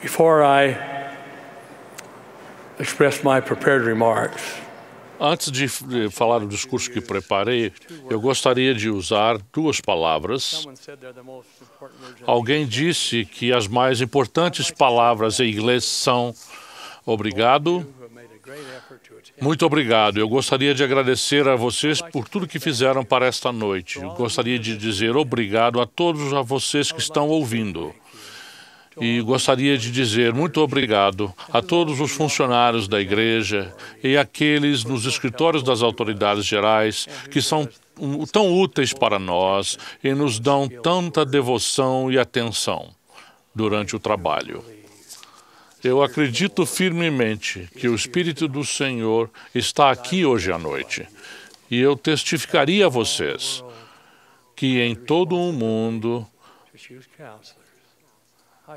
Before I express my prepared remarks, Antes de falar o discurso que preparei, eu gostaria de usar duas palavras. Alguém disse que as mais importantes palavras em inglês são obrigado. Muito obrigado. Eu gostaria de agradecer a vocês por tudo que fizeram para esta noite. Eu gostaria de dizer obrigado a todos a vocês que estão ouvindo. E gostaria de dizer muito obrigado a todos os funcionários da igreja e aqueles nos escritórios das autoridades gerais que são tão úteis para nós e nos dão tanta devoção e atenção durante o trabalho. Eu acredito firmemente que o Espírito do Senhor está aqui hoje à noite. E eu testificaria a vocês que em todo o mundo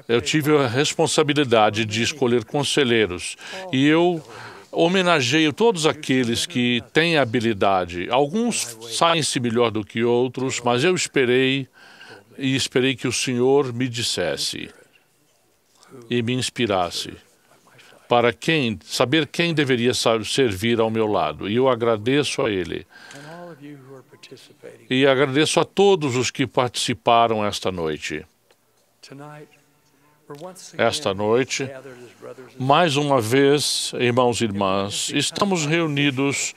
eu tive a responsabilidade de escolher conselheiros e eu homenageio todos aqueles que têm habilidade. Alguns saem-se melhor do que outros, mas eu esperei e esperei que o Senhor me dissesse e me inspirasse para quem saber quem deveria servir ao meu lado. E eu agradeço a Ele. E agradeço a todos os que participaram esta noite esta noite, mais uma vez, irmãos e irmãs, estamos reunidos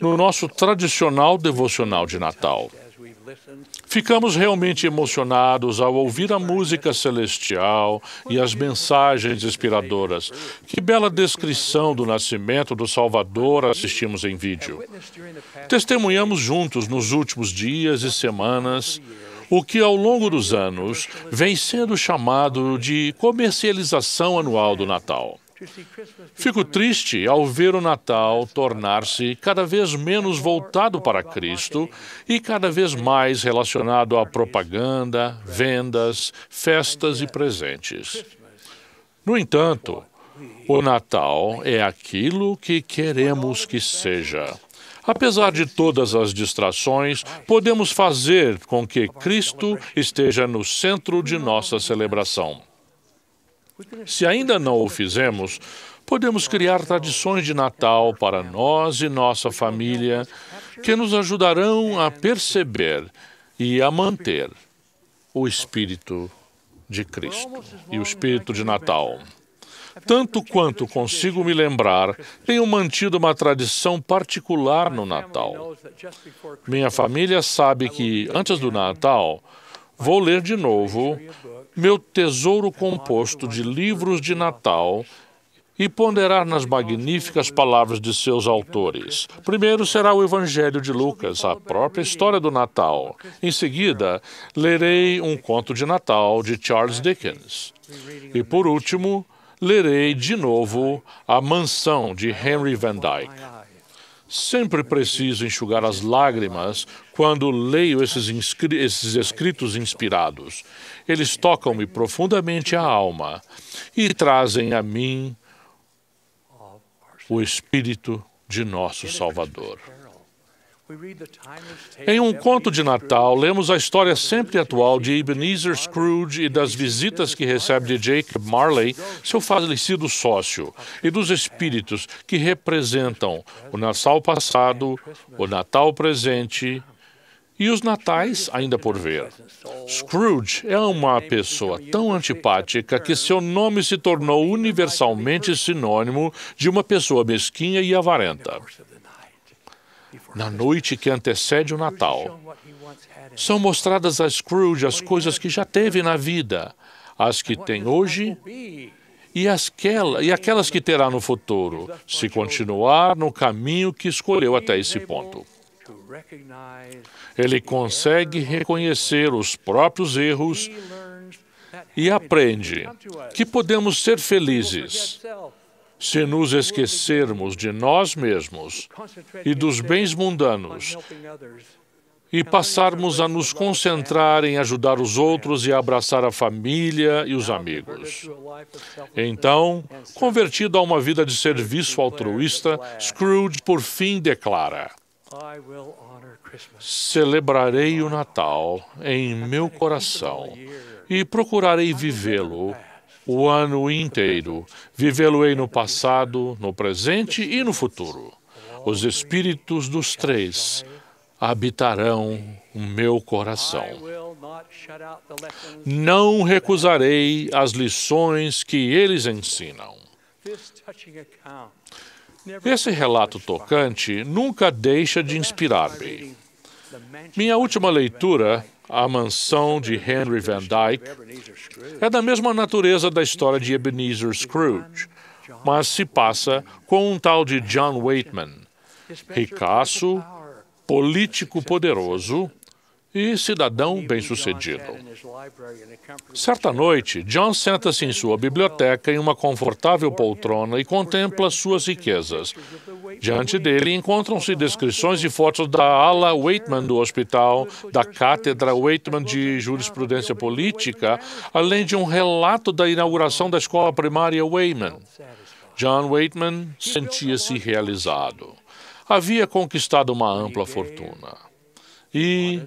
no nosso tradicional devocional de Natal. Ficamos realmente emocionados ao ouvir a música celestial e as mensagens inspiradoras. Que bela descrição do nascimento do Salvador assistimos em vídeo. Testemunhamos juntos nos últimos dias e semanas o que ao longo dos anos vem sendo chamado de comercialização anual do Natal. Fico triste ao ver o Natal tornar-se cada vez menos voltado para Cristo e cada vez mais relacionado à propaganda, vendas, festas e presentes. No entanto, o Natal é aquilo que queremos que seja. Apesar de todas as distrações, podemos fazer com que Cristo esteja no centro de nossa celebração. Se ainda não o fizemos, podemos criar tradições de Natal para nós e nossa família que nos ajudarão a perceber e a manter o Espírito de Cristo e o Espírito de Natal. Tanto quanto consigo me lembrar, tenho mantido uma tradição particular no Natal. Minha família sabe que, antes do Natal, vou ler de novo meu tesouro composto de livros de Natal e ponderar nas magníficas palavras de seus autores. Primeiro será o Evangelho de Lucas, a própria história do Natal. Em seguida, lerei um conto de Natal de Charles Dickens. E por último, lerei de novo A Mansão de Henry Van Dyke. Sempre preciso enxugar as lágrimas quando leio esses, esses escritos inspirados. Eles tocam-me profundamente a alma e trazem a mim o Espírito de nosso Salvador. Em um conto de Natal, lemos a história sempre atual de Ebenezer Scrooge e das visitas que recebe de Jacob Marley, seu falecido sócio, e dos espíritos que representam o Natal passado, o Natal presente e os natais ainda por ver. Scrooge é uma pessoa tão antipática que seu nome se tornou universalmente sinônimo de uma pessoa mesquinha e avarenta na noite que antecede o Natal. São mostradas a Scrooge as coisas que já teve na vida, as que tem hoje e, asquela, e aquelas que terá no futuro, se continuar no caminho que escolheu até esse ponto. Ele consegue reconhecer os próprios erros e aprende que podemos ser felizes se nos esquecermos de nós mesmos e dos bens mundanos e passarmos a nos concentrar em ajudar os outros e abraçar a família e os amigos. Então, convertido a uma vida de serviço altruísta, Scrooge por fim declara: Celebrarei o Natal em meu coração e procurarei vivê-lo o ano inteiro. Vivê-lo-ei no passado, no presente e no futuro. Os espíritos dos três habitarão o meu coração. Não recusarei as lições que eles ensinam. Esse relato tocante nunca deixa de inspirar-me. Minha última leitura, A Mansão de Henry Van Dyke, é da mesma natureza da história de Ebenezer Scrooge, mas se passa com um tal de John Waitman, ricaço, político poderoso e cidadão bem-sucedido. Certa noite, John senta-se em sua biblioteca em uma confortável poltrona e contempla suas riquezas, Diante dele encontram-se descrições e fotos da ala Waitman do hospital, da cátedra Waitman de jurisprudência política, além de um relato da inauguração da escola primária Waitman. John Waitman sentia-se realizado. Havia conquistado uma ampla fortuna e,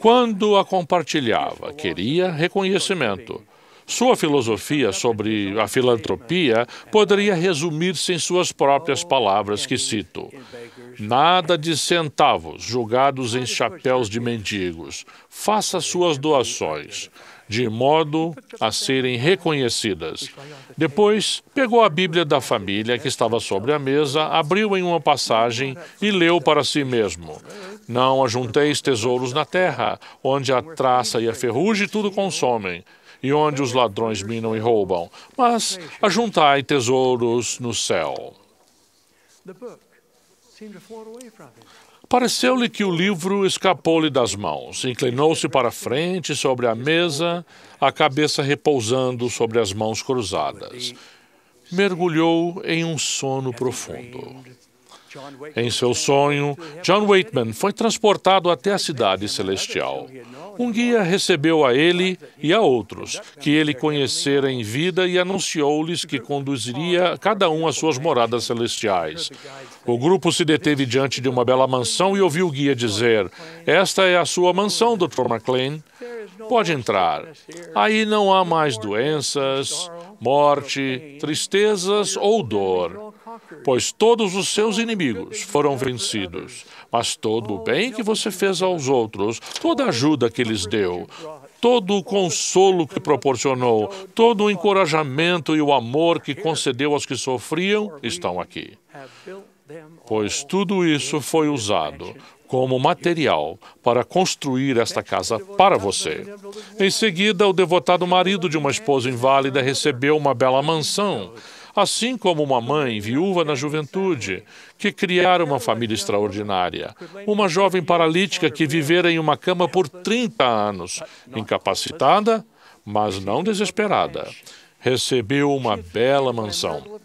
quando a compartilhava, queria reconhecimento. Sua filosofia sobre a filantropia poderia resumir-se em suas próprias palavras, que cito: Nada de centavos julgados em chapéus de mendigos. Faça suas doações, de modo a serem reconhecidas. Depois, pegou a Bíblia da família que estava sobre a mesa, abriu em uma passagem e leu para si mesmo: Não ajunteis tesouros na terra, onde a traça e a ferrugem tudo consomem e onde os ladrões minam e roubam, mas ajuntai tesouros no céu. Pareceu-lhe que o livro escapou-lhe das mãos. Inclinou-se para frente sobre a mesa, a cabeça repousando sobre as mãos cruzadas. Mergulhou em um sono profundo. Em seu sonho, John Waitman foi transportado até a cidade celestial. Um guia recebeu a ele e a outros, que ele conhecera em vida e anunciou-lhes que conduziria cada um às suas moradas celestiais. O grupo se deteve diante de uma bela mansão e ouviu o guia dizer: Esta é a sua mansão, Dr. McLean. Pode entrar. Aí não há mais doenças, morte, tristezas ou dor pois todos os seus inimigos foram vencidos. Mas todo o bem que você fez aos outros, toda a ajuda que lhes deu, todo o consolo que proporcionou, todo o encorajamento e o amor que concedeu aos que sofriam, estão aqui. Pois tudo isso foi usado como material para construir esta casa para você. Em seguida, o devotado marido de uma esposa inválida recebeu uma bela mansão assim como uma mãe viúva na juventude, que criara uma família extraordinária, uma jovem paralítica que vivera em uma cama por 30 anos, incapacitada, mas não desesperada. Recebeu uma bela mansão.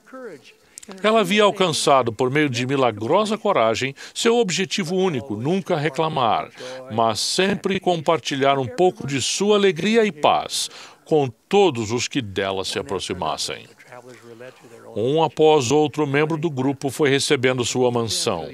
Ela havia alcançado, por meio de milagrosa coragem, seu objetivo único: nunca reclamar, mas sempre compartilhar um pouco de sua alegria e paz com todos os que dela se aproximassem. Um após outro membro do grupo foi recebendo sua mansão,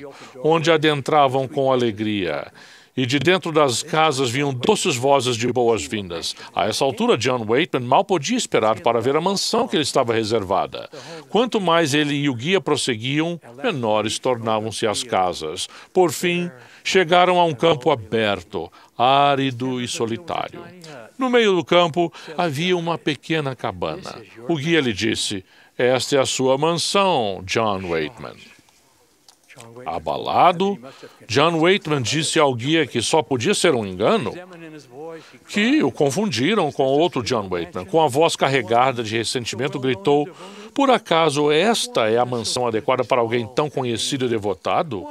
onde adentravam com alegria e de dentro das casas vinham doces vozes de boas-vindas. A essa altura, John Waitman mal podia esperar para ver a mansão que lhe estava reservada. Quanto mais ele e o guia prosseguiam, menores tornavam-se as casas. Por fim, chegaram a um campo aberto, árido e solitário. No meio do campo havia uma pequena cabana. O guia lhe disse: Esta é a sua mansão, John Waitman. Abalado, John Waitman disse ao guia que só podia ser um engano, que o confundiram com outro John Waitman. Com a voz carregada de ressentimento, gritou: Por acaso esta é a mansão adequada para alguém tão conhecido e devotado?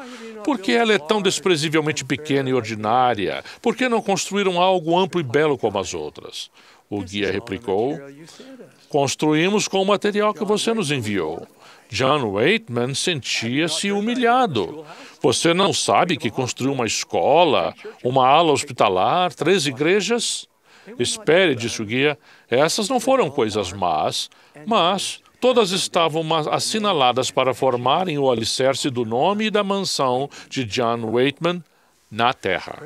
Por que ela é tão despresivelmente pequena e ordinária? Por que não construíram algo amplo e belo como as outras? O guia replicou: Construímos com o material que você nos enviou. John Waitman sentia-se humilhado. Você não sabe que construiu uma escola, uma ala hospitalar, três igrejas? Espere, disse o guia, essas não foram coisas más, mas todas estavam assinaladas para formarem o alicerce do nome e da mansão de John Waitman na terra.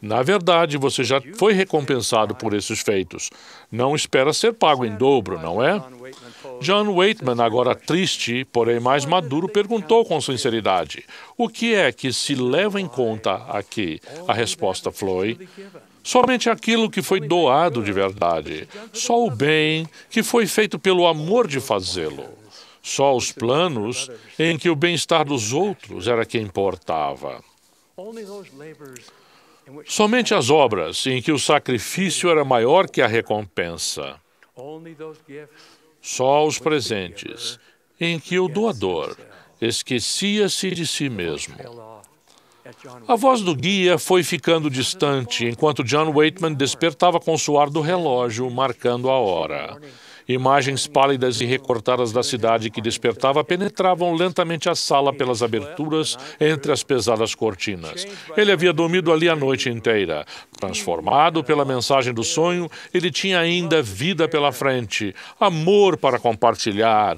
Na verdade, você já foi recompensado por esses feitos. Não espera ser pago em dobro, não é? John Waitman, agora triste, porém mais maduro, perguntou com sinceridade: O que é que se leva em conta aqui? A resposta foi: somente aquilo que foi doado de verdade, só o bem que foi feito pelo amor de fazê-lo. Só os planos em que o bem-estar dos outros era que importava. Somente as obras em que o sacrifício era maior que a recompensa só os presentes, em que o doador esquecia-se de si mesmo. A voz do guia foi ficando distante enquanto John Waitman despertava com o suar do relógio, marcando a hora. Imagens pálidas e recortadas da cidade que despertava penetravam lentamente a sala pelas aberturas entre as pesadas cortinas. Ele havia dormido ali a noite inteira. Transformado pela mensagem do sonho, ele tinha ainda vida pela frente, amor para compartilhar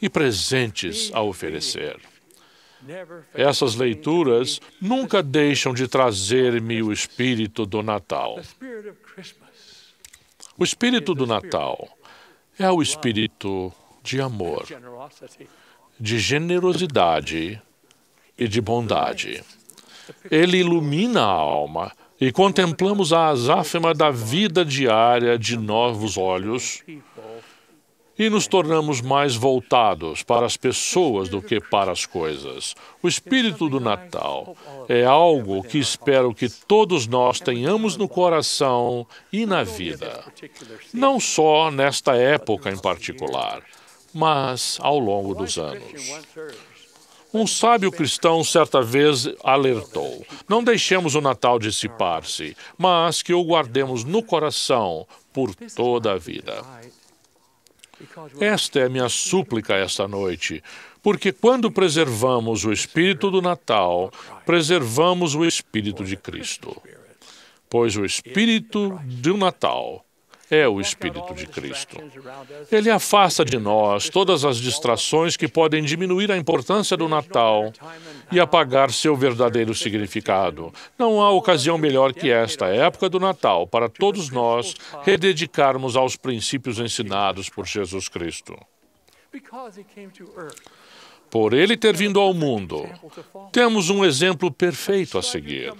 e presentes a oferecer. Essas leituras nunca deixam de trazer-me o espírito do Natal. O espírito do Natal é o espírito de amor, de generosidade e de bondade. Ele ilumina a alma e contemplamos a azáfama da vida diária de novos olhos e nos tornamos mais voltados para as pessoas do que para as coisas. O espírito do Natal é algo que espero que todos nós tenhamos no coração e na vida, não só nesta época em particular, mas ao longo dos anos. Um sábio cristão certa vez alertou: Não deixemos o Natal dissipar-se, mas que o guardemos no coração por toda a vida. Esta é a minha súplica esta noite, porque quando preservamos o espírito do Natal, preservamos o espírito de Cristo. Pois o espírito do Natal é o Espírito de Cristo. Ele afasta de nós todas as distrações que podem diminuir a importância do Natal e apagar seu verdadeiro significado. Não há ocasião melhor que esta época do Natal para todos nós rededicarmos aos princípios ensinados por Jesus Cristo por ele ter vindo ao mundo, temos um exemplo perfeito a seguir.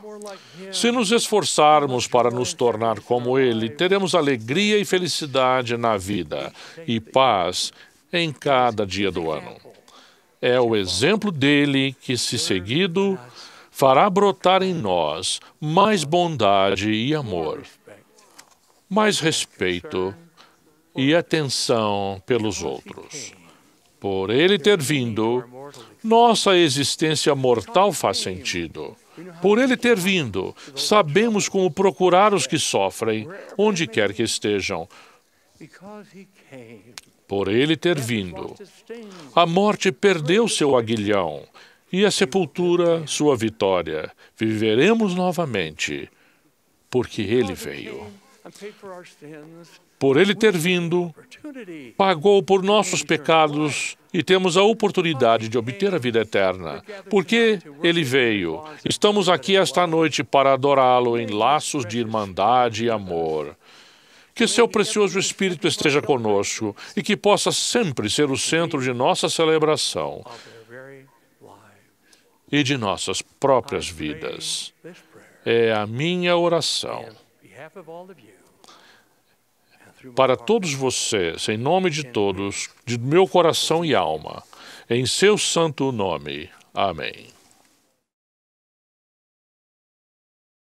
Se nos esforçarmos para nos tornar como ele, teremos alegria e felicidade na vida e paz em cada dia do ano. É o exemplo dele que, se seguido, fará brotar em nós mais bondade e amor, mais respeito e atenção pelos outros. Por ele ter vindo, nossa existência mortal faz sentido. Por ele ter vindo, sabemos como procurar os que sofrem, onde quer que estejam. Por ele ter vindo, a morte perdeu seu aguilhão e a sepultura sua vitória. Viveremos novamente, porque ele veio por ele ter vindo, pagou por nossos pecados e temos a oportunidade de obter a vida eterna. Porque ele veio. Estamos aqui esta noite para adorá-lo em laços de irmandade e amor. Que seu precioso Espírito esteja conosco e que possa sempre ser o centro de nossa celebração e de nossas próprias vidas. É a minha oração para todos vocês, em nome de todos, de meu coração e alma, em seu santo nome. Amém.